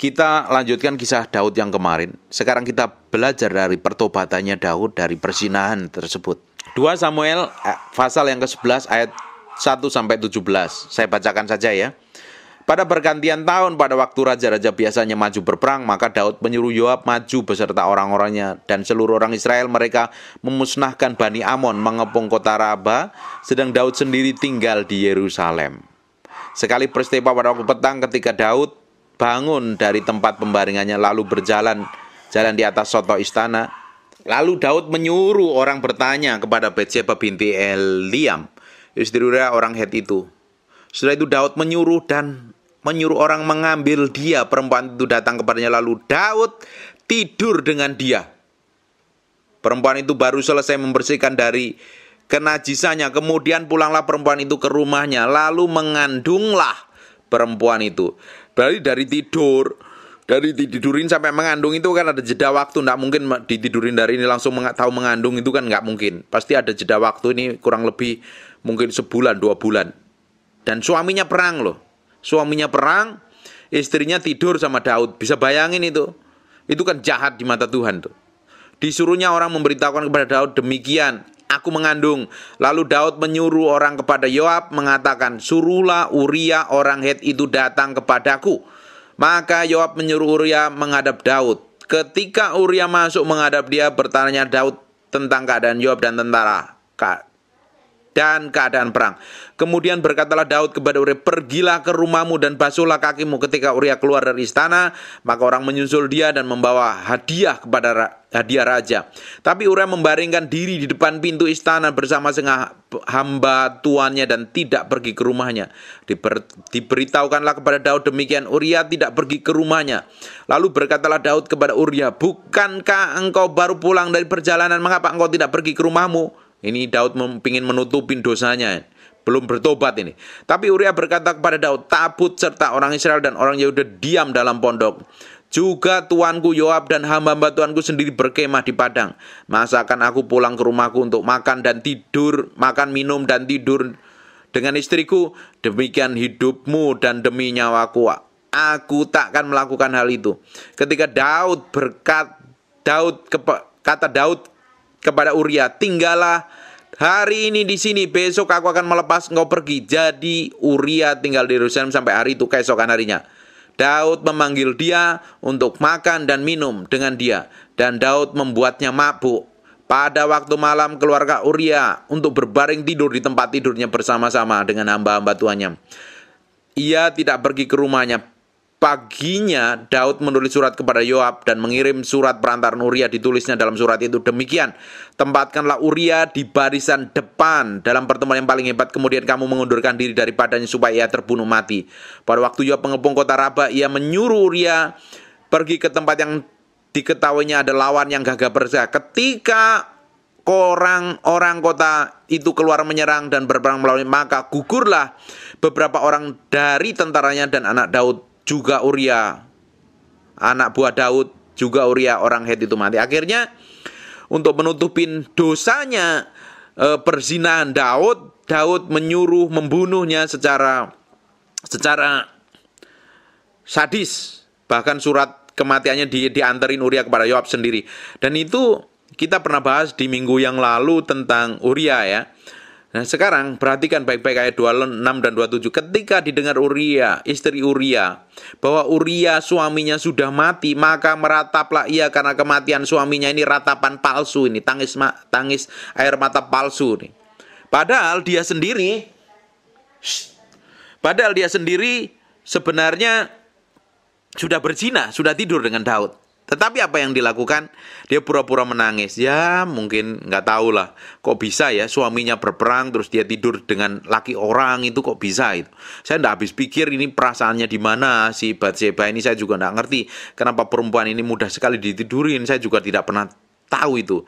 Kita lanjutkan kisah Daud yang kemarin. Sekarang kita belajar dari pertobatannya Daud dari persinahan tersebut. 2 Samuel eh, pasal yang ke-11 ayat 1 sampai 17. Saya bacakan saja ya. Pada pergantian tahun pada waktu raja-raja biasanya maju berperang, maka Daud menyuruh Yoab maju beserta orang-orangnya dan seluruh orang Israel mereka memusnahkan Bani Amon mengepung kota Raba, sedang Daud sendiri tinggal di Yerusalem. Sekali peristiwa pada waktu petang ketika Daud bangun dari tempat pembaringannya lalu berjalan jalan di atas soto istana. Lalu Daud menyuruh orang bertanya kepada Betseba binti Eliam, istri Uria orang Het itu. Setelah itu Daud menyuruh dan menyuruh orang mengambil dia. Perempuan itu datang kepadanya lalu Daud tidur dengan dia. Perempuan itu baru selesai membersihkan dari kenajisannya. Kemudian pulanglah perempuan itu ke rumahnya lalu mengandunglah perempuan itu. Berarti dari tidur dari tidurin sampai mengandung itu kan ada jeda waktu nggak mungkin ditidurin dari ini langsung meng tahu mengandung itu kan nggak mungkin pasti ada jeda waktu ini kurang lebih mungkin sebulan dua bulan dan suaminya perang loh suaminya perang istrinya tidur sama Daud bisa bayangin itu itu kan jahat di mata Tuhan tuh disuruhnya orang memberitahukan kepada Daud demikian aku mengandung. Lalu Daud menyuruh orang kepada Yoab mengatakan, suruhlah Uria orang Het itu datang kepadaku. Maka Yoab menyuruh Uria menghadap Daud. Ketika Uria masuk menghadap dia, bertanya Daud tentang keadaan Yoab dan tentara dan keadaan perang. Kemudian berkatalah Daud kepada Uria, "Pergilah ke rumahmu dan basuhlah kakimu." Ketika Uria keluar dari istana, maka orang menyusul dia dan membawa hadiah kepada ra hadiah raja. Tapi Uria membaringkan diri di depan pintu istana bersama sengah hamba tuannya dan tidak pergi ke rumahnya. Diber diberitahukanlah kepada Daud demikian, Uria tidak pergi ke rumahnya. Lalu berkatalah Daud kepada Uria, "Bukankah engkau baru pulang dari perjalanan? Mengapa engkau tidak pergi ke rumahmu?" Ini Daud ingin menutupin dosanya. Belum bertobat ini. Tapi Uria berkata kepada Daud, Tabut serta orang Israel dan orang Yehuda diam dalam pondok. Juga tuanku Yoab dan hamba-hamba tuanku sendiri berkemah di padang. Masakan aku pulang ke rumahku untuk makan dan tidur, makan minum dan tidur dengan istriku. Demikian hidupmu dan demi nyawaku. Aku takkan melakukan hal itu. Ketika Daud berkat Daud kata Daud kepada Uria, tinggallah Hari ini di sini, besok aku akan melepas engkau pergi. Jadi Uria tinggal di Yerusalem sampai hari itu keesokan harinya. Daud memanggil dia untuk makan dan minum dengan dia. Dan Daud membuatnya mabuk. Pada waktu malam keluarga Uria untuk berbaring tidur di tempat tidurnya bersama-sama dengan hamba-hamba tuannya. Ia tidak pergi ke rumahnya Paginya Daud menulis surat kepada Yoab dan mengirim surat perantaran Uria ditulisnya dalam surat itu demikian Tempatkanlah Uria di barisan depan dalam pertemuan yang paling hebat kemudian kamu mengundurkan diri daripadanya supaya ia terbunuh mati Pada waktu Yoab mengepung kota Raba ia menyuruh Uria pergi ke tempat yang diketahuinya ada lawan yang gagah bersa Ketika orang-orang kota itu keluar menyerang dan berperang melalui maka gugurlah beberapa orang dari tentaranya dan anak Daud juga Uria anak buah Daud juga Uria orang Het itu mati. Akhirnya untuk menutupin dosanya eh, perzinahan Daud, Daud menyuruh membunuhnya secara secara sadis. Bahkan surat kematiannya di, dianterin Uria kepada Yoab sendiri. Dan itu kita pernah bahas di minggu yang lalu tentang Uria ya. Nah sekarang perhatikan baik-baik ayat 26 dan 27 Ketika didengar Uria, istri Uria Bahwa Uria suaminya sudah mati Maka merataplah ia karena kematian suaminya ini ratapan palsu ini Tangis, tangis air mata palsu ini Padahal dia sendiri Padahal dia sendiri sebenarnya sudah berzina, sudah tidur dengan Daud tetapi apa yang dilakukan? Dia pura-pura menangis. Ya mungkin nggak tahu lah. Kok bisa ya suaminya berperang terus dia tidur dengan laki orang itu kok bisa itu. Saya nggak habis pikir ini perasaannya di mana si Batseba ini saya juga nggak ngerti. Kenapa perempuan ini mudah sekali ditidurin. Saya juga tidak pernah tahu itu.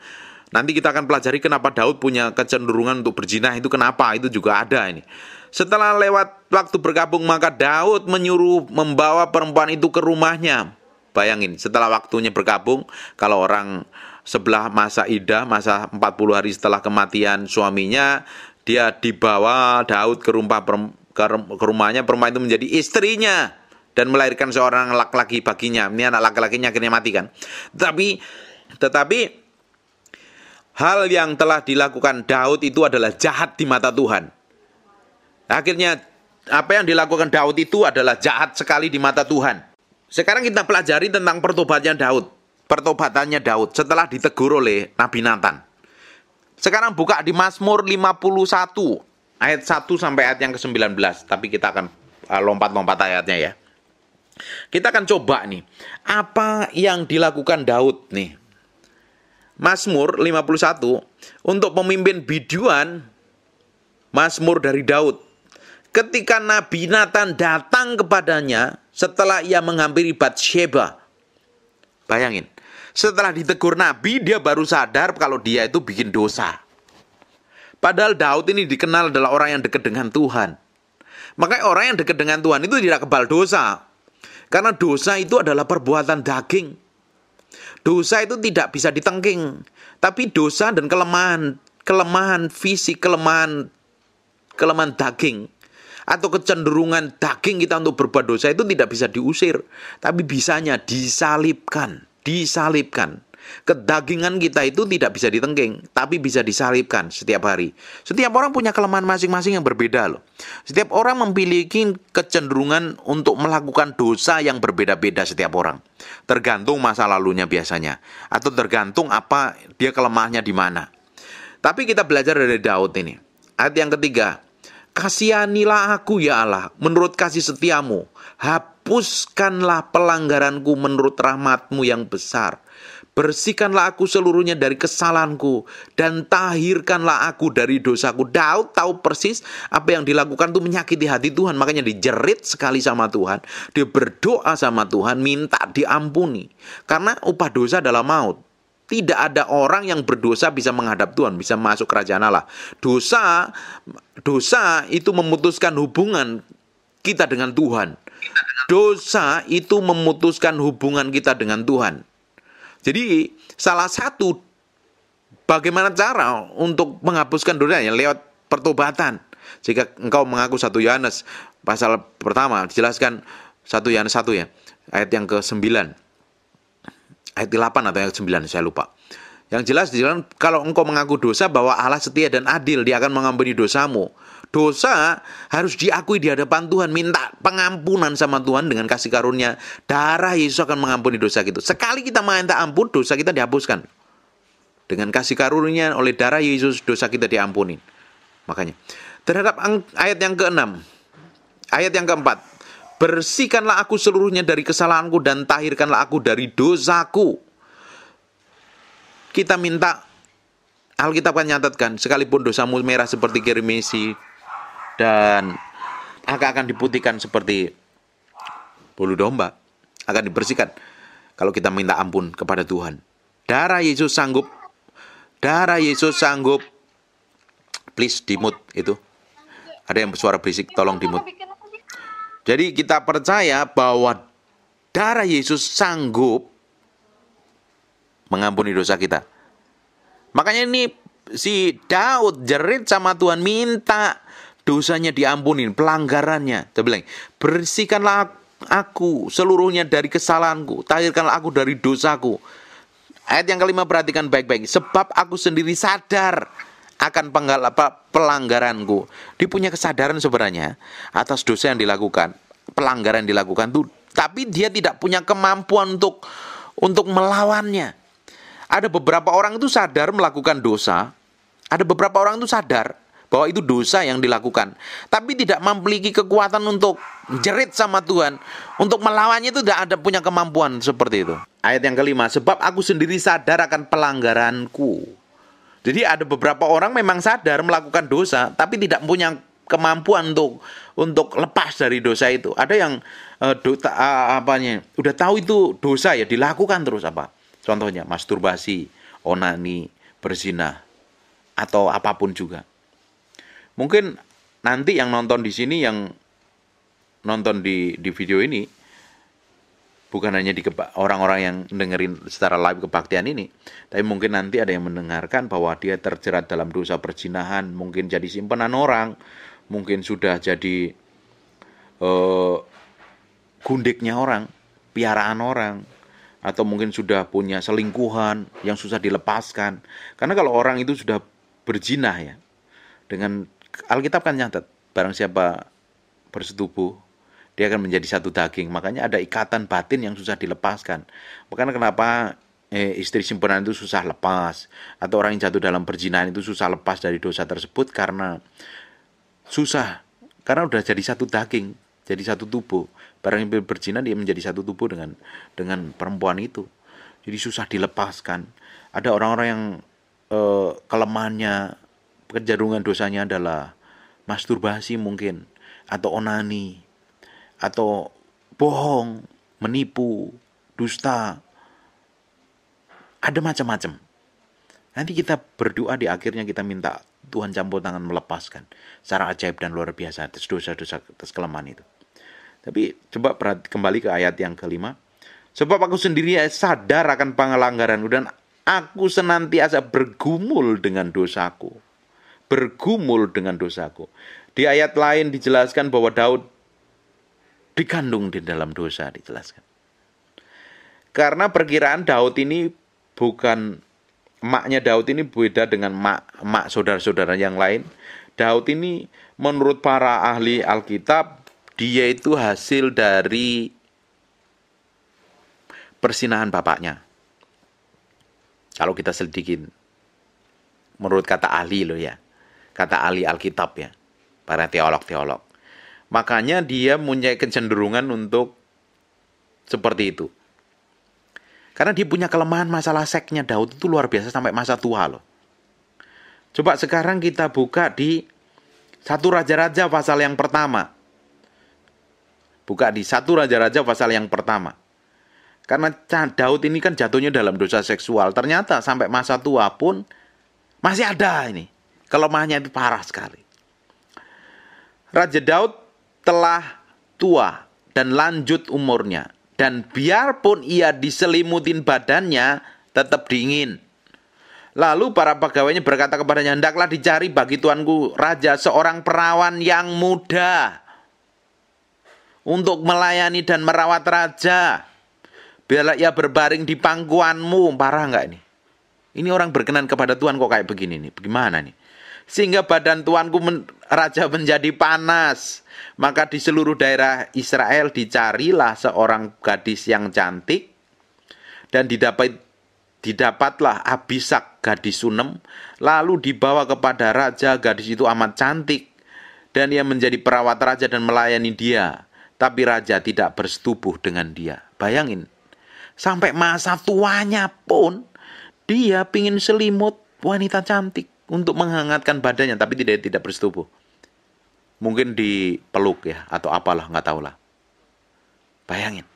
Nanti kita akan pelajari kenapa Daud punya kecenderungan untuk berjinah itu kenapa itu juga ada ini. Setelah lewat waktu bergabung maka Daud menyuruh membawa perempuan itu ke rumahnya. Bayangin, setelah waktunya berkabung, kalau orang sebelah masa idah masa 40 hari setelah kematian suaminya, dia dibawa Daud ke rumah ke rumahnya, perempuan itu menjadi istrinya dan melahirkan seorang laki-laki baginya. Ini anak laki-lakinya akhirnya mati kan. Tetapi tetapi hal yang telah dilakukan Daud itu adalah jahat di mata Tuhan. Akhirnya apa yang dilakukan Daud itu adalah jahat sekali di mata Tuhan. Sekarang kita pelajari tentang pertobatannya Daud. Pertobatannya Daud setelah ditegur oleh Nabi Nathan. Sekarang buka di Mazmur 51 ayat 1 sampai ayat yang ke-19, tapi kita akan eh, lompat-lompat ayatnya ya. Kita akan coba nih, apa yang dilakukan Daud nih? Mazmur 51 untuk pemimpin biduan Mazmur dari Daud. Ketika Nabi Nathan datang kepadanya, setelah ia menghampiri Bathsheba. Bayangin, setelah ditegur Nabi, dia baru sadar kalau dia itu bikin dosa. Padahal Daud ini dikenal adalah orang yang dekat dengan Tuhan. Makanya orang yang dekat dengan Tuhan itu tidak kebal dosa. Karena dosa itu adalah perbuatan daging. Dosa itu tidak bisa ditengking. Tapi dosa dan kelemahan, kelemahan fisik, kelemahan kelemahan daging atau kecenderungan daging kita untuk berbuat dosa itu tidak bisa diusir, tapi bisanya disalibkan, disalibkan. Kedagingan kita itu tidak bisa ditengking, tapi bisa disalibkan setiap hari. Setiap orang punya kelemahan masing-masing yang berbeda loh. Setiap orang memiliki kecenderungan untuk melakukan dosa yang berbeda-beda setiap orang. Tergantung masa lalunya biasanya atau tergantung apa dia kelemahannya di mana. Tapi kita belajar dari Daud ini. Ayat yang ketiga, Kasihanilah aku ya Allah menurut kasih setiamu. Hapuskanlah pelanggaranku menurut rahmatmu yang besar. Bersihkanlah aku seluruhnya dari kesalahanku dan tahirkanlah aku dari dosaku. Daud tahu persis apa yang dilakukan itu menyakiti hati Tuhan, makanya dijerit sekali sama Tuhan. Dia berdoa sama Tuhan minta diampuni karena upah dosa adalah maut. Tidak ada orang yang berdosa bisa menghadap Tuhan, bisa masuk kerajaan Allah. Dosa dosa itu memutuskan hubungan kita dengan Tuhan. Dosa itu memutuskan hubungan kita dengan Tuhan. Jadi, salah satu bagaimana cara untuk menghapuskan dosa yang lewat pertobatan. Jika engkau mengaku satu Yohanes pasal pertama dijelaskan satu Yohanes satu ya ayat yang ke-9 ayat 8 atau ayat 9 saya lupa. Yang jelas di dalam kalau engkau mengaku dosa bahwa Allah setia dan adil, Dia akan mengampuni dosamu. Dosa harus diakui di hadapan Tuhan, minta pengampunan sama Tuhan dengan kasih karunia. Darah Yesus akan mengampuni dosa kita. Sekali kita minta ampun, dosa kita dihapuskan. Dengan kasih karunia oleh darah Yesus, dosa kita diampuni. Makanya, terhadap ayat yang keenam, ayat yang keempat, Bersihkanlah aku seluruhnya dari kesalahanku dan tahirkanlah aku dari dosaku. Kita minta Alkitab kan nyatakan sekalipun dosamu merah seperti kirimisi dan akan diputihkan seperti bulu domba akan dibersihkan kalau kita minta ampun kepada Tuhan. Darah Yesus sanggup darah Yesus sanggup please dimut itu. Ada yang suara berisik tolong dimut. Jadi kita percaya bahwa darah Yesus sanggup mengampuni dosa kita. Makanya ini si Daud jerit sama Tuhan minta dosanya diampunin, pelanggarannya. Dia bilang, bersihkanlah aku seluruhnya dari kesalahanku, tahirkanlah aku dari dosaku. Ayat yang kelima perhatikan baik-baik, sebab aku sendiri sadar akan penggal, pelanggaranku. Dia punya kesadaran sebenarnya atas dosa yang dilakukan pelanggaran dilakukan tuh tapi dia tidak punya kemampuan untuk untuk melawannya ada beberapa orang itu sadar melakukan dosa ada beberapa orang itu sadar bahwa itu dosa yang dilakukan tapi tidak memiliki kekuatan untuk jerit sama Tuhan untuk melawannya itu tidak ada punya kemampuan seperti itu ayat yang kelima sebab aku sendiri sadar akan pelanggaranku jadi ada beberapa orang memang sadar melakukan dosa tapi tidak punya kemampuan untuk untuk lepas dari dosa itu. Ada yang uh, ta, uh, apanya udah tahu itu dosa ya dilakukan terus apa? Contohnya masturbasi, onani, berzina atau apapun juga. Mungkin nanti yang nonton di sini yang nonton di di video ini bukan hanya di orang-orang yang dengerin secara live kebaktian ini, tapi mungkin nanti ada yang mendengarkan bahwa dia terjerat dalam dosa perzinahan, mungkin jadi simpanan orang, mungkin sudah jadi eh, gundiknya orang, piaraan orang, atau mungkin sudah punya selingkuhan yang susah dilepaskan. Karena kalau orang itu sudah berjinah ya, dengan Alkitab kan nyatet, barang siapa bersetubuh, dia akan menjadi satu daging. Makanya ada ikatan batin yang susah dilepaskan. Makanya kenapa eh, istri simpanan itu susah lepas atau orang yang jatuh dalam perjinahan itu susah lepas dari dosa tersebut karena susah karena udah jadi satu daging jadi satu tubuh barang yang berzina dia menjadi satu tubuh dengan dengan perempuan itu jadi susah dilepaskan ada orang-orang yang e, kelemahannya kejarungan dosanya adalah masturbasi mungkin atau onani atau bohong menipu dusta ada macam-macam nanti kita berdoa di akhirnya kita minta Tuhan campur tangan melepaskan secara ajaib dan luar biasa atas dosa-dosa atas kelemahan itu. Tapi coba perhati, kembali ke ayat yang kelima. Sebab aku sendiri ya sadar akan pengelanggaran dan aku senantiasa bergumul dengan dosaku. Bergumul dengan dosaku. Di ayat lain dijelaskan bahwa Daud dikandung di dalam dosa dijelaskan. Karena perkiraan Daud ini bukan maknya Daud ini beda dengan mak mak saudara-saudara yang lain. Daud ini menurut para ahli Alkitab dia itu hasil dari persinahan bapaknya. Kalau kita selidikin menurut kata ahli loh ya. Kata ahli Alkitab ya. Para teolog-teolog. Makanya dia punya kecenderungan untuk seperti itu. Karena dia punya kelemahan masalah seksnya Daud itu luar biasa sampai masa tua loh. Coba sekarang kita buka di satu Raja-Raja pasal yang pertama. Buka di satu Raja-Raja pasal yang pertama. Karena Daud ini kan jatuhnya dalam dosa seksual. Ternyata sampai masa tua pun masih ada ini. Kelemahannya itu parah sekali. Raja Daud telah tua dan lanjut umurnya dan biarpun ia diselimutin badannya tetap dingin. Lalu para pegawainya berkata kepadanya, "Hendaklah dicari bagi tuanku raja seorang perawan yang muda untuk melayani dan merawat raja. Biarlah ia berbaring di pangkuanmu." Parah nggak ini? Ini orang berkenan kepada Tuhan kok kayak begini nih? Bagaimana nih? sehingga badan tuanku men raja menjadi panas. Maka di seluruh daerah Israel dicarilah seorang gadis yang cantik dan didapat didapatlah Abisak gadis Sunem lalu dibawa kepada raja gadis itu amat cantik dan ia menjadi perawat raja dan melayani dia tapi raja tidak bersetubuh dengan dia bayangin sampai masa tuanya pun dia pingin selimut wanita cantik untuk menghangatkan badannya tapi tidak tidak bersetubuh. Mungkin dipeluk ya atau apalah nggak tahu lah. Bayangin.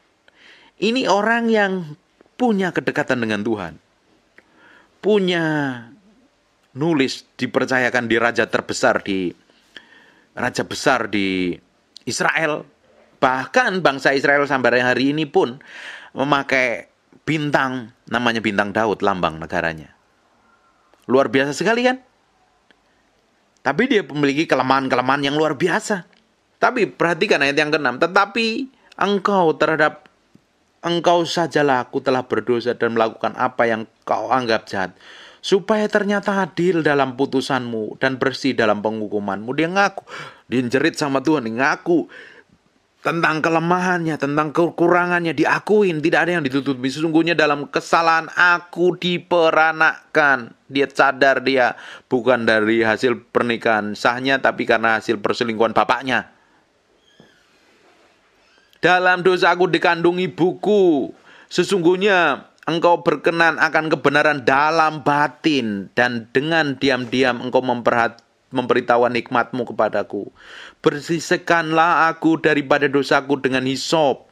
Ini orang yang punya kedekatan dengan Tuhan. Punya nulis dipercayakan di raja terbesar di raja besar di Israel. Bahkan bangsa Israel sampai hari ini pun memakai bintang namanya bintang Daud lambang negaranya Luar biasa sekali kan? Tapi dia memiliki kelemahan-kelemahan yang luar biasa. Tapi perhatikan ayat yang keenam. Tetapi engkau terhadap engkau sajalah aku telah berdosa dan melakukan apa yang kau anggap jahat. Supaya ternyata adil dalam putusanmu dan bersih dalam penghukumanmu. Dia ngaku. Dia sama Tuhan. Dia ngaku tentang kelemahannya, tentang kekurangannya diakuin, tidak ada yang ditutupi. Sesungguhnya dalam kesalahan aku diperanakan. Dia sadar dia bukan dari hasil pernikahan sahnya tapi karena hasil perselingkuhan bapaknya. Dalam dosa aku dikandung ibuku. Sesungguhnya engkau berkenan akan kebenaran dalam batin dan dengan diam-diam engkau memperhat memberitahuan nikmatmu kepadaku bersihkanlah aku daripada dosaku dengan hisop.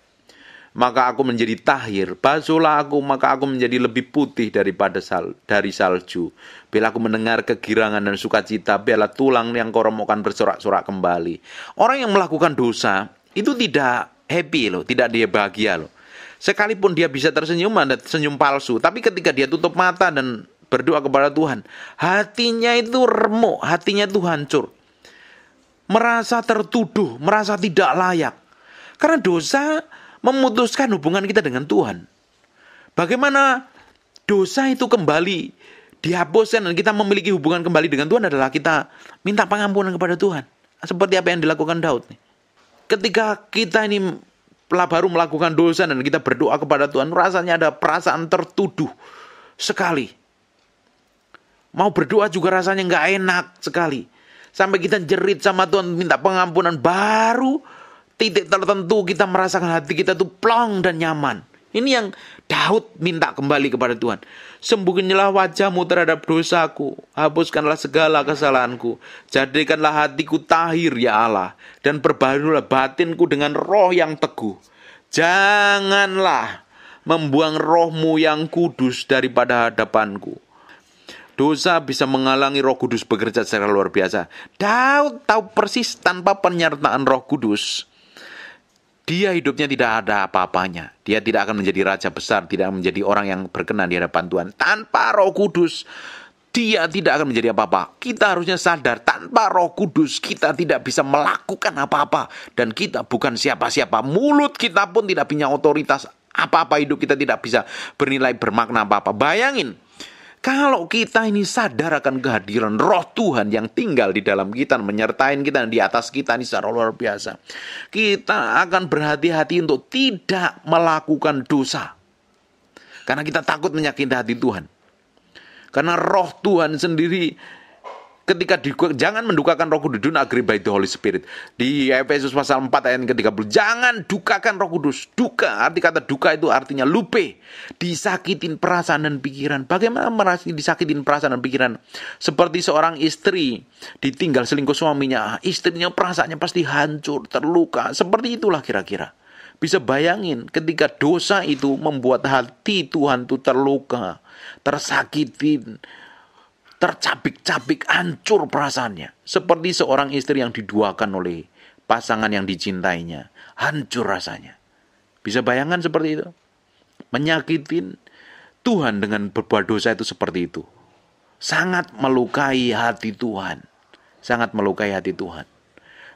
Maka aku menjadi tahir, basuhlah aku, maka aku menjadi lebih putih daripada sal, dari salju. Bila aku mendengar kegirangan dan sukacita, biarlah tulang yang koromokan bersorak-sorak kembali. Orang yang melakukan dosa, itu tidak happy loh, tidak dia bahagia loh. Sekalipun dia bisa tersenyum, ada senyum palsu. Tapi ketika dia tutup mata dan berdoa kepada Tuhan, hatinya itu remuk, hatinya itu hancur merasa tertuduh, merasa tidak layak. Karena dosa memutuskan hubungan kita dengan Tuhan. Bagaimana dosa itu kembali dihapuskan dan kita memiliki hubungan kembali dengan Tuhan adalah kita minta pengampunan kepada Tuhan. Seperti apa yang dilakukan Daud nih. Ketika kita ini baru melakukan dosa dan kita berdoa kepada Tuhan, rasanya ada perasaan tertuduh sekali. Mau berdoa juga rasanya nggak enak sekali sampai kita jerit sama Tuhan minta pengampunan baru titik tertentu kita merasakan hati kita tuh plong dan nyaman. Ini yang Daud minta kembali kepada Tuhan. Sembuhkanlah wajahmu terhadap dosaku. Hapuskanlah segala kesalahanku. Jadikanlah hatiku tahir ya Allah. Dan perbarulah batinku dengan roh yang teguh. Janganlah membuang rohmu yang kudus daripada hadapanku. Dosa bisa menghalangi Roh Kudus bekerja secara luar biasa. Daud tahu persis tanpa penyertaan Roh Kudus, dia hidupnya tidak ada apa-apanya. Dia tidak akan menjadi raja besar, tidak menjadi orang yang berkenan di hadapan Tuhan. Tanpa Roh Kudus, dia tidak akan menjadi apa-apa. Kita harusnya sadar, tanpa Roh Kudus kita tidak bisa melakukan apa-apa dan kita bukan siapa-siapa. Mulut kita pun tidak punya otoritas apa-apa hidup kita tidak bisa bernilai bermakna apa-apa. Bayangin, kalau kita ini sadar akan kehadiran roh Tuhan yang tinggal di dalam kita, menyertai kita, dan di atas kita ini secara luar biasa. Kita akan berhati-hati untuk tidak melakukan dosa. Karena kita takut menyakiti hati Tuhan. Karena roh Tuhan sendiri ketika di, jangan mendukakan roh kudus dunia not agree Holy Spirit di Efesus pasal 4 ayat ketiga 30 jangan dukakan roh kudus duka arti kata duka itu artinya lupe disakitin perasaan dan pikiran bagaimana merasa disakitin perasaan dan pikiran seperti seorang istri ditinggal selingkuh suaminya ah, istrinya perasaannya pasti hancur terluka seperti itulah kira-kira bisa bayangin ketika dosa itu membuat hati Tuhan itu terluka tersakitin tercabik-cabik, hancur perasaannya. Seperti seorang istri yang diduakan oleh pasangan yang dicintainya. Hancur rasanya. Bisa bayangkan seperti itu? Menyakitin Tuhan dengan berbuat dosa itu seperti itu. Sangat melukai hati Tuhan. Sangat melukai hati Tuhan.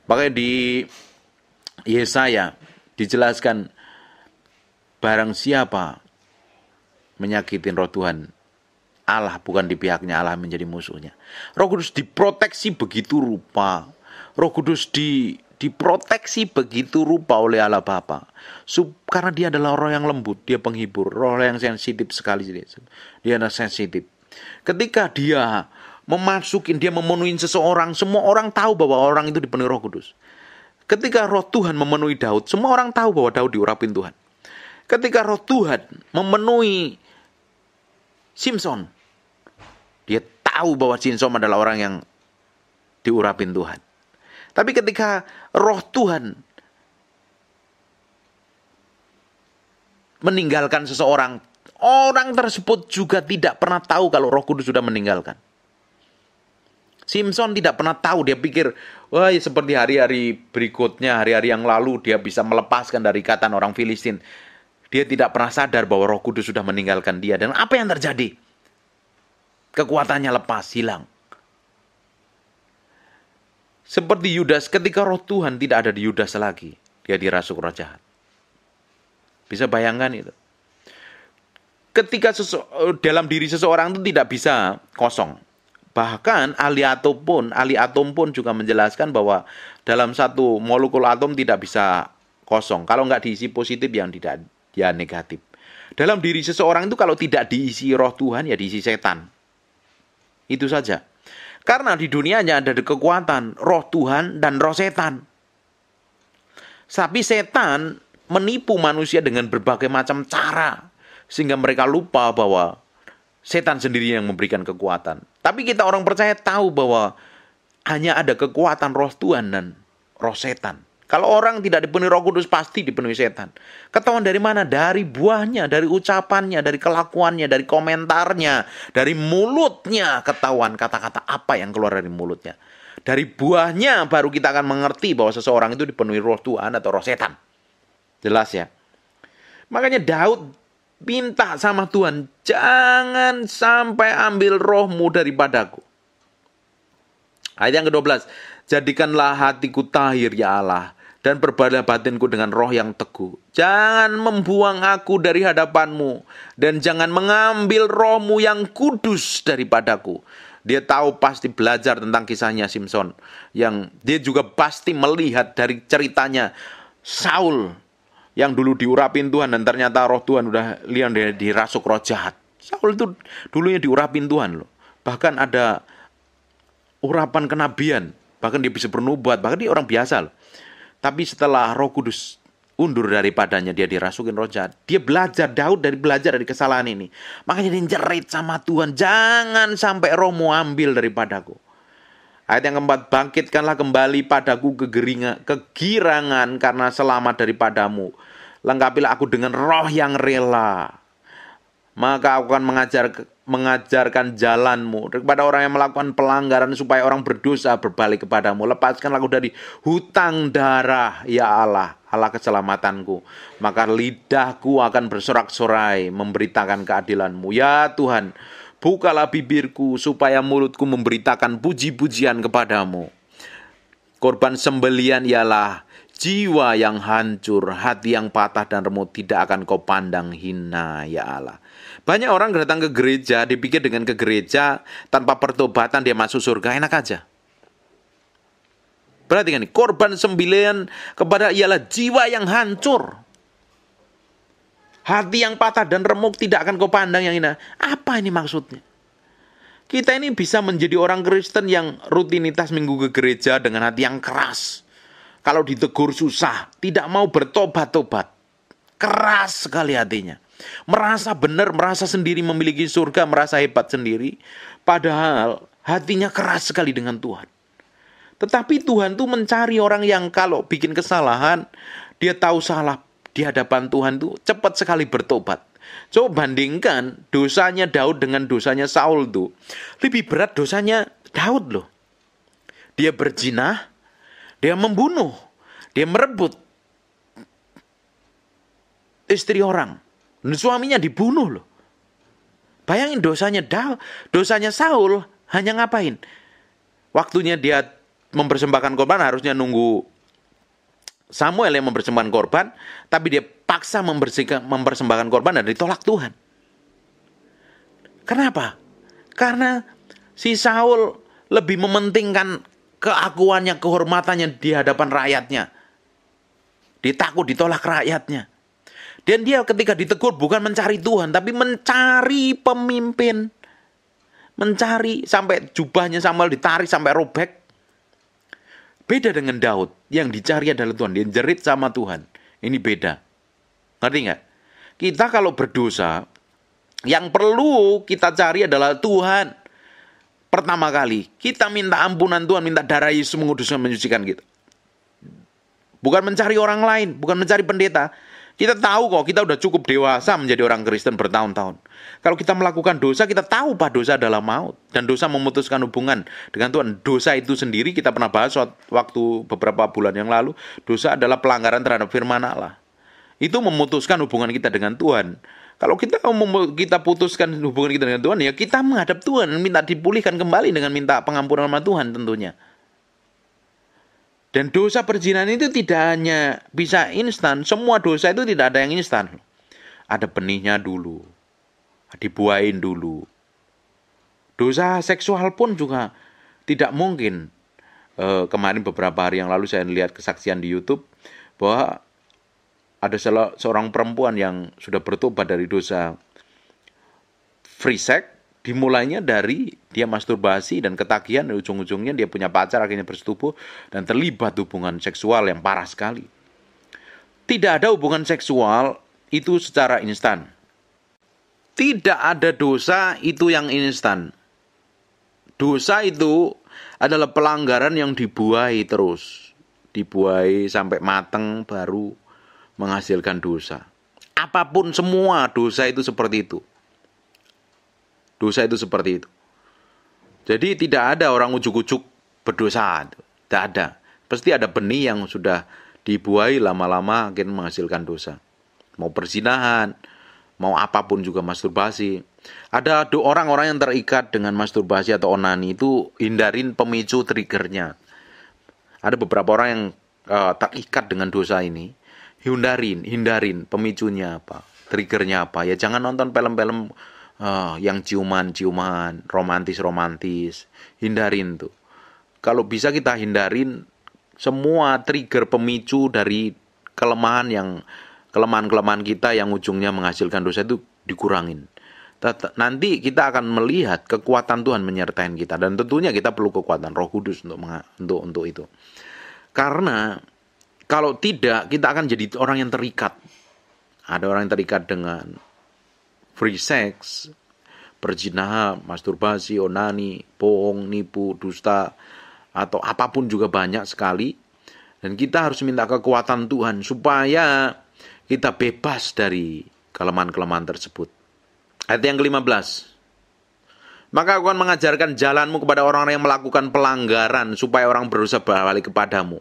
Makanya di Yesaya dijelaskan barang siapa menyakitin roh Tuhan Allah, bukan di pihaknya Allah menjadi musuhnya. Roh Kudus diproteksi begitu rupa. Roh Kudus di diproteksi begitu rupa oleh Allah Bapa. karena dia adalah orang yang lembut, dia penghibur, roh yang sensitif sekali. Dia adalah sensitif. Ketika dia memasukin, dia memenuhi seseorang, semua orang tahu bahwa orang itu dipenuhi roh kudus. Ketika roh Tuhan memenuhi Daud, semua orang tahu bahwa Daud diurapin Tuhan. Ketika roh Tuhan memenuhi Simpson, dia tahu bahwa Sinsom adalah orang yang diurapin Tuhan. Tapi ketika roh Tuhan meninggalkan seseorang, orang tersebut juga tidak pernah tahu kalau roh kudus sudah meninggalkan. Simpson tidak pernah tahu, dia pikir, wah ya seperti hari-hari berikutnya, hari-hari yang lalu dia bisa melepaskan dari ikatan orang Filistin. Dia tidak pernah sadar bahwa roh kudus sudah meninggalkan dia. Dan apa yang terjadi? kekuatannya lepas, hilang. Seperti Yudas, ketika roh Tuhan tidak ada di Yudas lagi, dia dirasuk roh jahat. Bisa bayangkan itu. Ketika dalam diri seseorang itu tidak bisa kosong. Bahkan ahli atom pun, ahli atom pun juga menjelaskan bahwa dalam satu molekul atom tidak bisa kosong. Kalau nggak diisi positif yang tidak dia negatif. Dalam diri seseorang itu kalau tidak diisi roh Tuhan ya diisi setan. Itu saja. Karena di dunianya ada kekuatan roh Tuhan dan roh setan. Tapi setan menipu manusia dengan berbagai macam cara sehingga mereka lupa bahwa setan sendiri yang memberikan kekuatan. Tapi kita orang percaya tahu bahwa hanya ada kekuatan roh Tuhan dan roh setan. Kalau orang tidak dipenuhi roh kudus pasti dipenuhi setan. Ketahuan dari mana? Dari buahnya, dari ucapannya, dari kelakuannya, dari komentarnya, dari mulutnya ketahuan kata-kata apa yang keluar dari mulutnya. Dari buahnya baru kita akan mengerti bahwa seseorang itu dipenuhi roh Tuhan atau roh setan. Jelas ya. Makanya Daud minta sama Tuhan, jangan sampai ambil rohmu daripadaku. Ayat yang ke-12, jadikanlah hatiku tahir ya Allah dan berbalah batinku dengan roh yang teguh. Jangan membuang aku dari hadapanmu, dan jangan mengambil rohmu yang kudus daripadaku. Dia tahu pasti belajar tentang kisahnya Simpson, yang dia juga pasti melihat dari ceritanya Saul yang dulu diurapin Tuhan dan ternyata roh Tuhan udah lian dia dirasuk roh jahat. Saul itu dulunya diurapin Tuhan loh. Bahkan ada urapan kenabian, bahkan dia bisa bernubuat, bahkan dia orang biasa loh. Tapi setelah Roh Kudus undur daripadanya dia dirasukin roh jahat. Dia belajar Daud dari belajar dari kesalahan ini. Makanya dia jerit sama Tuhan, jangan sampai rohmu ambil daripadaku. Ayat yang keempat, bangkitkanlah kembali padaku kegeringan, kegirangan karena selamat daripadamu. Lengkapilah aku dengan roh yang rela maka aku akan mengajar mengajarkan jalanmu kepada orang yang melakukan pelanggaran supaya orang berdosa berbalik kepadamu lepaskan aku dari hutang darah ya Allah Allah keselamatanku maka lidahku akan bersorak-sorai memberitakan keadilanmu ya Tuhan bukalah bibirku supaya mulutku memberitakan puji-pujian kepadamu korban sembelian ialah jiwa yang hancur hati yang patah dan remuk tidak akan kau pandang hina ya Allah banyak orang datang ke gereja, dipikir dengan ke gereja tanpa pertobatan dia masuk surga enak aja. Perhatikan ini, korban sembilan kepada ialah jiwa yang hancur. Hati yang patah dan remuk tidak akan kau pandang yang ini. Apa ini maksudnya? Kita ini bisa menjadi orang Kristen yang rutinitas minggu ke gereja dengan hati yang keras. Kalau ditegur susah, tidak mau bertobat-tobat. Keras sekali hatinya merasa benar, merasa sendiri memiliki surga, merasa hebat sendiri, padahal hatinya keras sekali dengan Tuhan. Tetapi Tuhan tuh mencari orang yang kalau bikin kesalahan, dia tahu salah di hadapan Tuhan tuh cepat sekali bertobat. Coba bandingkan dosanya Daud dengan dosanya Saul tuh. Lebih berat dosanya Daud loh. Dia berjinah, dia membunuh, dia merebut istri orang. Suaminya dibunuh loh. Bayangin dosanya Daud, dosanya Saul hanya ngapain? Waktunya dia mempersembahkan korban harusnya nunggu Samuel yang mempersembahkan korban, tapi dia paksa mempersembahkan korban dan ditolak Tuhan. Kenapa? Karena si Saul lebih mementingkan keakuannya, kehormatannya di hadapan rakyatnya. Ditakut ditolak rakyatnya. Dan dia ketika ditegur bukan mencari Tuhan, tapi mencari pemimpin. Mencari sampai jubahnya Samuel ditarik sampai robek. Beda dengan Daud, yang dicari adalah Tuhan, dia jerit sama Tuhan. Ini beda. Ngerti nggak? Kita kalau berdosa, yang perlu kita cari adalah Tuhan. Pertama kali, kita minta ampunan Tuhan, minta darah Yesus menguduskan, menyucikan kita. Bukan mencari orang lain, bukan mencari pendeta, kita tahu kok kita udah cukup dewasa menjadi orang Kristen bertahun-tahun. Kalau kita melakukan dosa, kita tahu bahwa dosa adalah maut dan dosa memutuskan hubungan dengan Tuhan. Dosa itu sendiri kita pernah bahas waktu beberapa bulan yang lalu, dosa adalah pelanggaran terhadap firman Allah. Itu memutuskan hubungan kita dengan Tuhan. Kalau kita kita putuskan hubungan kita dengan Tuhan, ya kita menghadap Tuhan, minta dipulihkan kembali dengan minta pengampunan sama Tuhan tentunya. Dan dosa perzinahan itu tidak hanya bisa instan, semua dosa itu tidak ada yang instan. Ada benihnya dulu, dibuain dulu. Dosa seksual pun juga tidak mungkin. E, kemarin beberapa hari yang lalu saya lihat kesaksian di YouTube bahwa ada seorang perempuan yang sudah bertobat dari dosa free sex dimulainya dari dia masturbasi dan ketagihan dan ujung-ujungnya dia punya pacar akhirnya bersetubuh dan terlibat hubungan seksual yang parah sekali. Tidak ada hubungan seksual itu secara instan. Tidak ada dosa itu yang instan. Dosa itu adalah pelanggaran yang dibuahi terus. Dibuahi sampai mateng baru menghasilkan dosa. Apapun semua dosa itu seperti itu Dosa itu seperti itu. Jadi tidak ada orang ujuk-ujuk berdosa, tidak ada. Pasti ada benih yang sudah dibuai lama-lama akhirnya menghasilkan dosa. Mau perzinahan, mau apapun juga masturbasi. Ada orang-orang yang terikat dengan masturbasi atau onani itu hindarin pemicu triggernya. Ada beberapa orang yang uh, terikat dengan dosa ini, hindarin, hindarin pemicunya apa, triggernya apa. Ya jangan nonton film-film uh, yang ciuman-ciuman, romantis-romantis, hindarin tuh. Kalau bisa kita hindarin semua trigger pemicu dari kelemahan yang kelemahan-kelemahan kita yang ujungnya menghasilkan dosa itu dikurangin. Nanti kita akan melihat kekuatan Tuhan menyertai kita dan tentunya kita perlu kekuatan Roh Kudus untuk untuk untuk itu. Karena kalau tidak kita akan jadi orang yang terikat. Ada orang yang terikat dengan free sex, perzinahan, masturbasi, onani, bohong, nipu, dusta, atau apapun juga banyak sekali. Dan kita harus minta kekuatan Tuhan supaya kita bebas dari kelemahan-kelemahan tersebut. Ayat yang ke-15. Maka aku akan mengajarkan jalanmu kepada orang orang yang melakukan pelanggaran supaya orang berusaha balik kepadamu.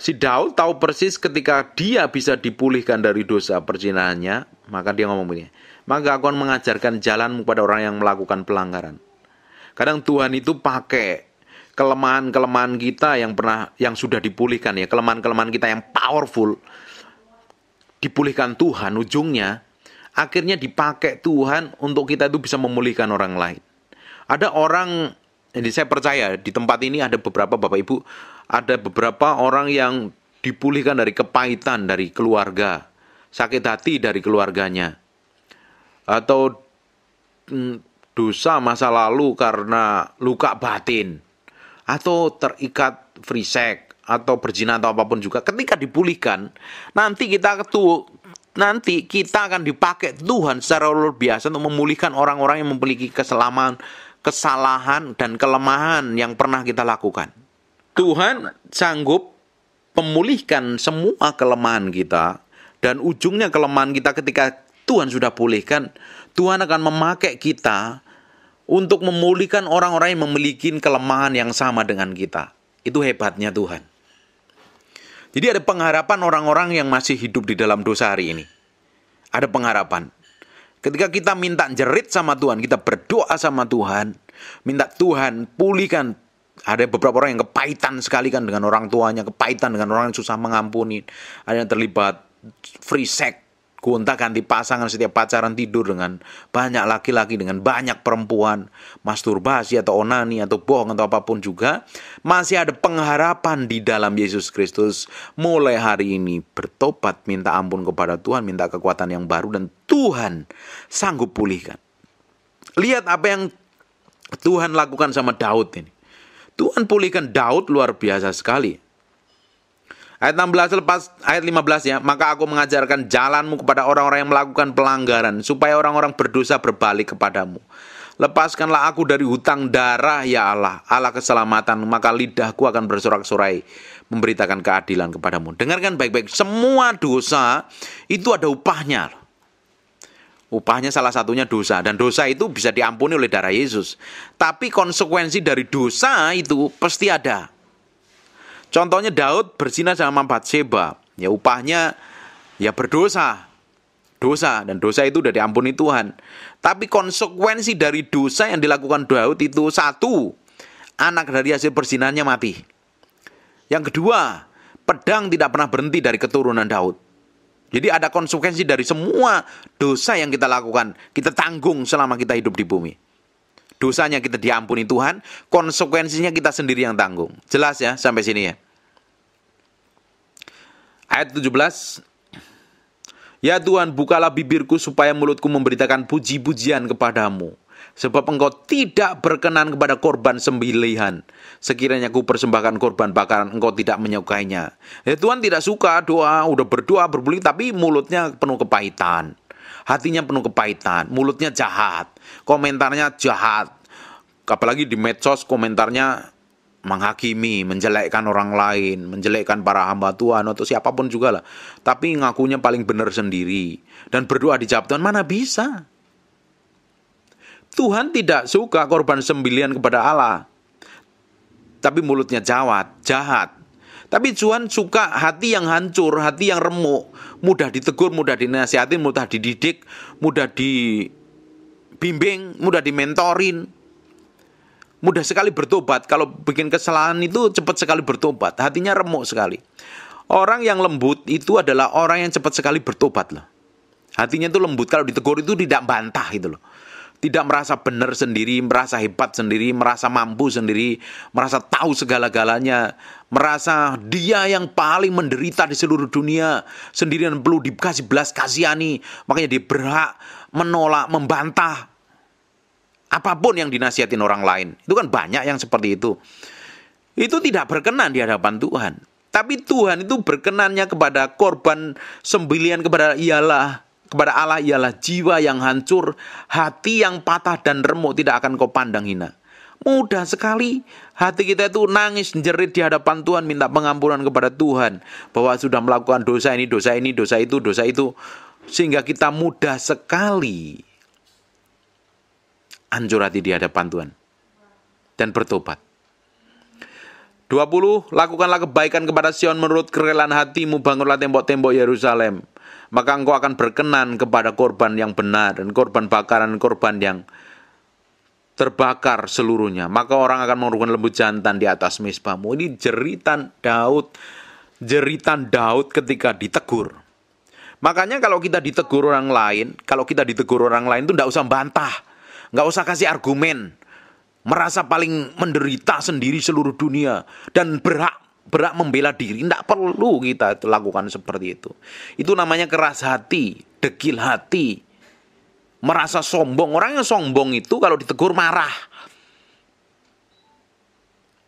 Si Daud tahu persis ketika dia bisa dipulihkan dari dosa perzinahannya, maka dia ngomong begini maka akuan mengajarkan jalanmu kepada orang yang melakukan pelanggaran. Kadang Tuhan itu pakai kelemahan-kelemahan kita yang pernah yang sudah dipulihkan ya, kelemahan-kelemahan kita yang powerful dipulihkan Tuhan ujungnya akhirnya dipakai Tuhan untuk kita itu bisa memulihkan orang lain. Ada orang ini saya percaya di tempat ini ada beberapa Bapak Ibu, ada beberapa orang yang dipulihkan dari kepahitan dari keluarga, sakit hati dari keluarganya atau mm, dosa masa lalu karena luka batin atau terikat free sex atau berzina atau apapun juga ketika dipulihkan nanti kita ketu nanti kita akan dipakai Tuhan secara luar biasa untuk memulihkan orang-orang yang memiliki kesalahan kesalahan dan kelemahan yang pernah kita lakukan Tuhan sanggup memulihkan semua kelemahan kita dan ujungnya kelemahan kita ketika Tuhan sudah pulihkan. Tuhan akan memakai kita untuk memulihkan orang-orang yang memiliki kelemahan yang sama dengan kita. Itu hebatnya Tuhan. Jadi ada pengharapan orang-orang yang masih hidup di dalam dosa hari ini. Ada pengharapan. Ketika kita minta jerit sama Tuhan, kita berdoa sama Tuhan, minta Tuhan pulihkan. Ada beberapa orang yang kepahitan sekali kan dengan orang tuanya, kepahitan dengan orang yang susah mengampuni, ada yang terlibat free sex, Gonta ganti pasangan setiap pacaran tidur dengan banyak laki-laki dengan banyak perempuan, masturbasi atau onani atau bohong atau apapun juga, masih ada pengharapan di dalam Yesus Kristus. Mulai hari ini bertobat, minta ampun kepada Tuhan, minta kekuatan yang baru dan Tuhan sanggup pulihkan. Lihat apa yang Tuhan lakukan sama Daud ini. Tuhan pulihkan Daud luar biasa sekali. Ayat 16 lepas ayat 15 ya, maka aku mengajarkan jalanmu kepada orang-orang yang melakukan pelanggaran supaya orang-orang berdosa berbalik kepadamu. Lepaskanlah aku dari hutang darah ya Allah, Allah keselamatan, maka lidahku akan bersorak-sorai memberitakan keadilan kepadamu. Dengarkan baik-baik, semua dosa itu ada upahnya. Upahnya salah satunya dosa dan dosa itu bisa diampuni oleh darah Yesus. Tapi konsekuensi dari dosa itu pasti ada. Contohnya Daud berzina sama Batseba. Ya upahnya ya berdosa. Dosa dan dosa itu udah diampuni Tuhan. Tapi konsekuensi dari dosa yang dilakukan Daud itu satu, anak dari hasil persinannya mati. Yang kedua, pedang tidak pernah berhenti dari keturunan Daud. Jadi ada konsekuensi dari semua dosa yang kita lakukan, kita tanggung selama kita hidup di bumi dosanya kita diampuni Tuhan, konsekuensinya kita sendiri yang tanggung. Jelas ya sampai sini ya. Ayat 17 Ya Tuhan, bukalah bibirku supaya mulutku memberitakan puji-pujian kepadamu. Sebab engkau tidak berkenan kepada korban sembilihan. Sekiranya ku persembahkan korban bakaran, engkau tidak menyukainya. Ya Tuhan tidak suka doa, udah berdoa, berbeli, tapi mulutnya penuh kepahitan hatinya penuh kepahitan, mulutnya jahat, komentarnya jahat. Apalagi di medsos komentarnya menghakimi, menjelekkan orang lain, menjelekkan para hamba Tuhan atau siapapun juga lah. Tapi ngakunya paling benar sendiri dan berdoa dijawab Tuhan mana bisa? Tuhan tidak suka korban sembilian kepada Allah. Tapi mulutnya jawat, jahat. Tapi Juan suka hati yang hancur, hati yang remuk, mudah ditegur, mudah dinasihati, mudah dididik, mudah dibimbing, mudah dimentorin. Mudah sekali bertobat kalau bikin kesalahan itu cepat sekali bertobat, hatinya remuk sekali. Orang yang lembut itu adalah orang yang cepat sekali bertobat loh. Hatinya itu lembut kalau ditegur itu tidak bantah gitu loh tidak merasa benar sendiri, merasa hebat sendiri, merasa mampu sendiri, merasa tahu segala-galanya, merasa dia yang paling menderita di seluruh dunia, sendirian perlu dikasih belas kasihani, makanya dia berhak menolak, membantah apapun yang dinasihatin orang lain. Itu kan banyak yang seperti itu. Itu tidak berkenan di hadapan Tuhan. Tapi Tuhan itu berkenannya kepada korban sembilian kepada ialah kepada Allah ialah jiwa yang hancur, hati yang patah dan remuk tidak akan kau pandang hina. Mudah sekali hati kita itu nangis jerit di hadapan Tuhan minta pengampunan kepada Tuhan bahwa sudah melakukan dosa ini, dosa ini, dosa itu, dosa itu sehingga kita mudah sekali hancur hati di hadapan Tuhan dan bertobat. 20. Lakukanlah kebaikan kepada Sion menurut kerelaan hatimu, bangunlah tembok-tembok Yerusalem. -tembok maka engkau akan berkenan kepada korban yang benar dan korban bakaran korban yang terbakar seluruhnya. Maka orang akan mengurungkan lembut jantan di atas misbahmu. Ini jeritan Daud, jeritan Daud ketika ditegur. Makanya kalau kita ditegur orang lain, kalau kita ditegur orang lain itu tidak usah bantah, nggak usah kasih argumen, merasa paling menderita sendiri seluruh dunia dan berhak berhak membela diri tidak perlu kita lakukan seperti itu itu namanya keras hati degil hati merasa sombong orang yang sombong itu kalau ditegur marah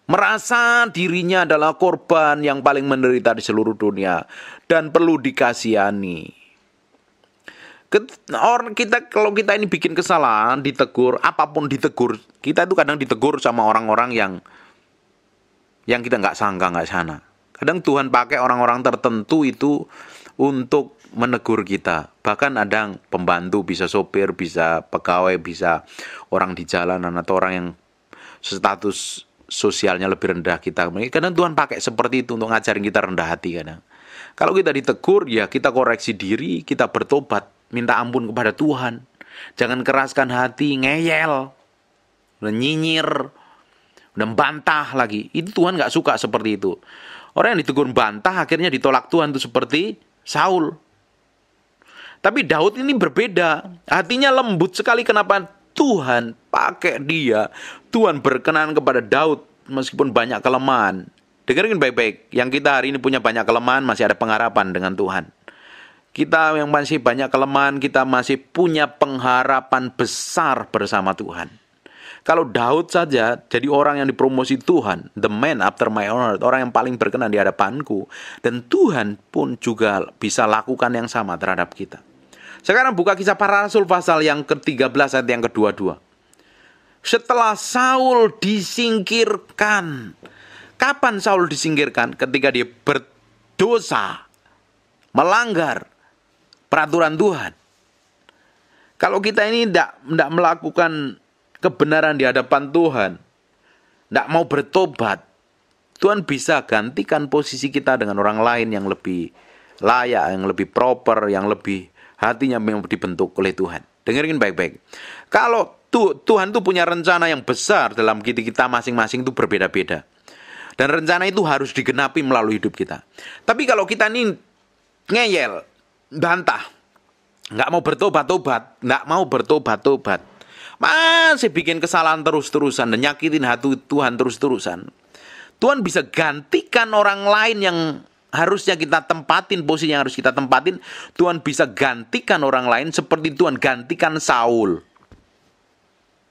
merasa dirinya adalah korban yang paling menderita di seluruh dunia dan perlu dikasihani orang kita kalau kita ini bikin kesalahan ditegur apapun ditegur kita itu kadang ditegur sama orang-orang yang yang kita nggak sangka nggak sana. Kadang Tuhan pakai orang-orang tertentu itu untuk menegur kita. Bahkan ada pembantu, bisa sopir, bisa pegawai, bisa orang di jalanan atau orang yang status sosialnya lebih rendah kita. Kadang Tuhan pakai seperti itu untuk ngajarin kita rendah hati kadang. Kalau kita ditegur ya kita koreksi diri, kita bertobat, minta ampun kepada Tuhan. Jangan keraskan hati, ngeyel, nyinyir, dan bantah lagi. Itu Tuhan nggak suka seperti itu. Orang yang ditegur bantah akhirnya ditolak Tuhan itu seperti Saul. Tapi Daud ini berbeda. Hatinya lembut sekali kenapa Tuhan pakai dia. Tuhan berkenan kepada Daud meskipun banyak kelemahan. Dengarkan baik-baik. Yang kita hari ini punya banyak kelemahan masih ada pengharapan dengan Tuhan. Kita yang masih banyak kelemahan, kita masih punya pengharapan besar bersama Tuhan. Kalau Daud saja jadi orang yang dipromosi Tuhan, the man after my own heart, orang yang paling berkenan di hadapanku, dan Tuhan pun juga bisa lakukan yang sama terhadap kita. Sekarang buka kisah para rasul pasal yang ke-13 ayat yang ke-22. Setelah Saul disingkirkan. Kapan Saul disingkirkan? Ketika dia berdosa, melanggar peraturan Tuhan. Kalau kita ini tidak tidak melakukan kebenaran di hadapan Tuhan, tidak mau bertobat, Tuhan bisa gantikan posisi kita dengan orang lain yang lebih layak, yang lebih proper, yang lebih hatinya memang dibentuk oleh Tuhan. Dengerin baik-baik. Kalau Tuhan itu punya rencana yang besar dalam diri kita masing-masing itu berbeda-beda. Dan rencana itu harus digenapi melalui hidup kita. Tapi kalau kita ini ngeyel, bantah, nggak mau bertobat-tobat, nggak mau bertobat-tobat, masih bikin kesalahan terus-terusan dan nyakitin hati Tuhan terus-terusan. Tuhan bisa gantikan orang lain yang harusnya kita tempatin posisi yang harus kita tempatin Tuhan bisa gantikan orang lain seperti Tuhan gantikan Saul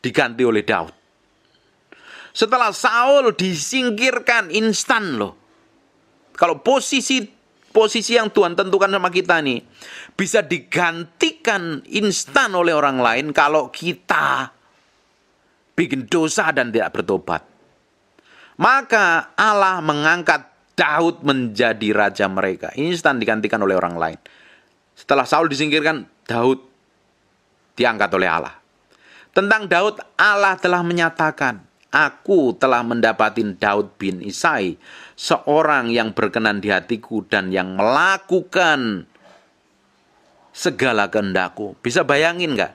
diganti oleh Daud setelah Saul disingkirkan instan loh kalau posisi posisi yang Tuhan tentukan sama kita nih bisa digantikan instan oleh orang lain kalau kita bikin dosa dan tidak bertobat. Maka Allah mengangkat Daud menjadi raja mereka. Instan digantikan oleh orang lain. Setelah Saul disingkirkan, Daud diangkat oleh Allah. Tentang Daud, Allah telah menyatakan, Aku telah mendapatin Daud bin Isai, seorang yang berkenan di hatiku dan yang melakukan segala kehendakku. Bisa bayangin nggak?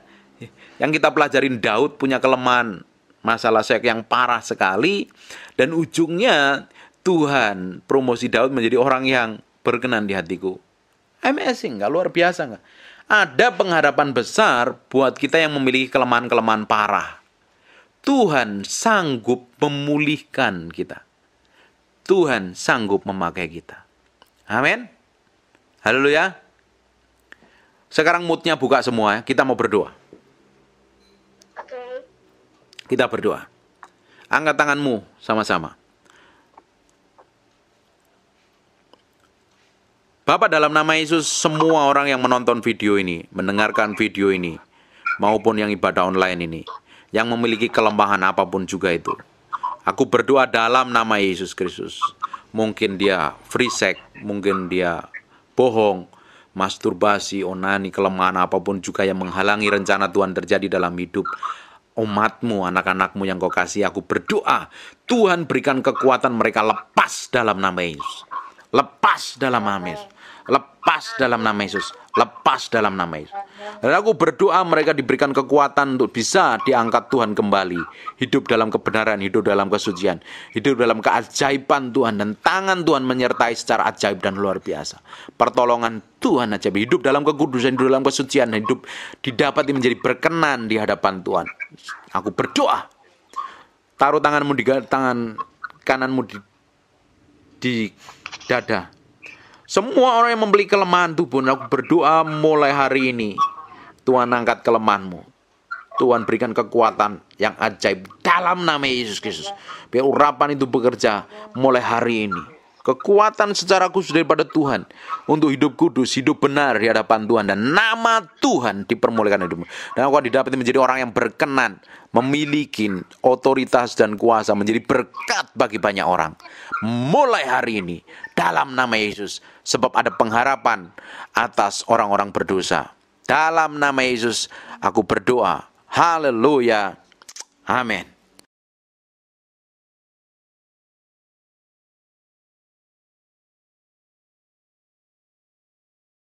Yang kita pelajarin Daud punya kelemahan, masalah seks yang parah sekali dan ujungnya Tuhan promosi Daud menjadi orang yang berkenan di hatiku. Amazing, nggak luar biasa nggak? Ada pengharapan besar buat kita yang memiliki kelemahan-kelemahan parah. Tuhan sanggup memulihkan kita. Tuhan sanggup memakai kita. Amin. Haleluya. Sekarang moodnya buka semua ya. Kita mau berdoa. Kita berdoa. Angkat tanganmu sama-sama. Bapak dalam nama Yesus, semua orang yang menonton video ini, mendengarkan video ini, maupun yang ibadah online ini, yang memiliki kelemahan apapun juga itu, Aku berdoa dalam nama Yesus Kristus. Mungkin dia free sex, mungkin dia bohong, masturbasi, onani, kelemahan apapun juga yang menghalangi rencana Tuhan terjadi dalam hidup umatmu, anak-anakmu yang kau kasih. Aku berdoa, Tuhan berikan kekuatan mereka lepas dalam nama Yesus. Lepas dalam nama Yesus. Lepas dalam nama Yesus. Lepas dalam nama Yesus. Dan aku berdoa mereka diberikan kekuatan untuk bisa diangkat Tuhan kembali. Hidup dalam kebenaran, hidup dalam kesucian. Hidup dalam keajaiban Tuhan. Dan tangan Tuhan menyertai secara ajaib dan luar biasa. Pertolongan Tuhan ajaib. Hidup dalam kekudusan, hidup dalam kesucian. Hidup didapati menjadi berkenan di hadapan Tuhan. Aku berdoa. Taruh tanganmu di tangan kananmu di, di dada semua orang yang membeli kelemahan tubuh, aku berdoa mulai hari ini. Tuhan angkat kelemahanmu. Tuhan berikan kekuatan yang ajaib dalam nama Yesus Kristus. Biar urapan itu bekerja mulai hari ini. Kekuatan secara khusus daripada Tuhan untuk hidup kudus, hidup benar di hadapan Tuhan dan nama Tuhan dipermuliakan hidupmu. Dan aku didapat menjadi orang yang berkenan, memiliki otoritas dan kuasa, menjadi berkat bagi banyak orang mulai hari ini dalam nama Yesus sebab ada pengharapan atas orang-orang berdosa. Dalam nama Yesus aku berdoa. Haleluya. Amin.